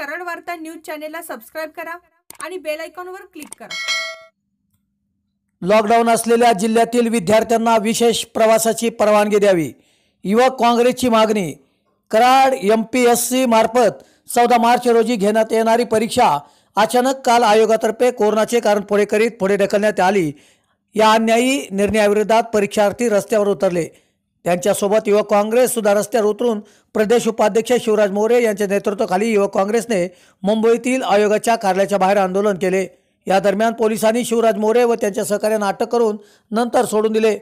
करड वार्ता न्यूज चॅनेलला सबस्क्राईब करा आणि बेल आयकॉनवर क्लिक करा लॉकडाऊन असलेल्या जिल्ह्यातील विद्यार्थ्यांना विशेष प्रवासाची परवानगी द्यावी युवक काँग्रेसची मागणी Karad M P S C मार्फत चौदा मार्च रोजी घेण्यात येणारी परीक्षा अचानक काल आयोगातर्फे कोरोनाचे कारण पुढे करीत पुढे ढकलण्यात आली या अन्यायी निर्णयाविरोधात परीक्षार्थी रस्त्यावर उतरले त्यांच्यासोबत युवक काँग्रेस सुद्धा रस्त्यावर उतरून प्रदेश उपाध्यक्ष शिवराज मोरे यांच्या नेतृत्वाखाली युवक काँग्रेसने मुंबईतील आयोगाच्या कार्यालयाच्या बाहेर आंदोलन केले या दरम्यान पोलिसांनी शिवराज मोरे व त्यांच्या सहकार्यांना अटक करून नंतर सोडून दिले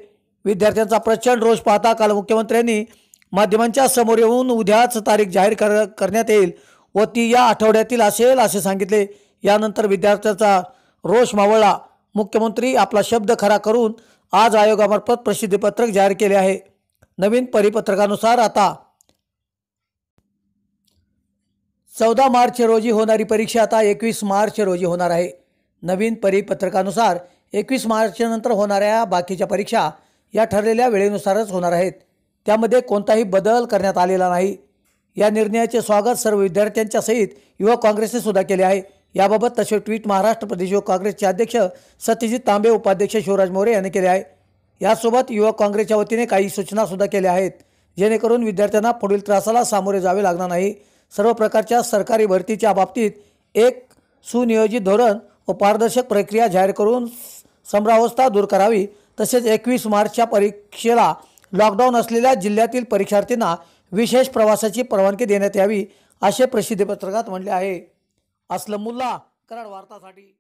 विद्यार्थ्यांचा प्रचंड रोष पाहता काल मुख्यमंत्र्यांनी माध्यमांच्या समोर येऊन उद्याच तारीख जाहीर कर करण्यात येईल व ती या आठवड्यातील असेल असे सांगितले यानंतर विद्यार्थ्यांचा रोष मावळला मुख्यमंत्री आपला शब्द खरा करून आज आयोगामार्फत प्रसिद्धीपत्रक जाहीर केले आहे नवीन परिपत्रकानुसार आता चौदा मार्च रोजी होणारी परीक्षा आता एकवीस मार्च रोजी होणार आहे नवीन परिपत्रकानुसार एकवीस मार्चनंतर होणाऱ्या बाकीच्या परीक्षा या ठरलेल्या वेळेनुसारच होणार आहेत त्यामध्ये कोणताही बदल करण्यात आलेला नाही या निर्णयाचे स्वागत सर्व विद्यार्थ्यांच्या सहित युवक काँग्रेसने सुद्धा केले आहे याबाबत तसे ट्विट महाराष्ट्र प्रदेश युवक काँग्रेसचे अध्यक्ष सत्यजित तांबे उपाध्यक्ष शिवराज मोरे यांनी केले आहे यासोबत युवक काँग्रेसच्या वतीने काही सूचनासुद्धा केल्या आहेत जेणेकरून विद्यार्थ्यांना पुढील त्रासाला सामोरे जावे लागणार नाही सर्व प्रकारच्या सरकारी भरतीच्या बाबतीत एक सुनियोजित धोरण व पारदर्शक प्रक्रिया जाहीर करून समरावस्था दूर करावी तसेच एकवीस मार्चच्या परीक्षेला लॉकडाऊन असलेल्या जिल्ह्यातील परीक्षार्थींना विशेष प्रवासाची परवानगी देण्यात यावी असे प्रसिद्धी पत्रकात म्हटले आहे असलमुल्ला कराड वार्तासाठी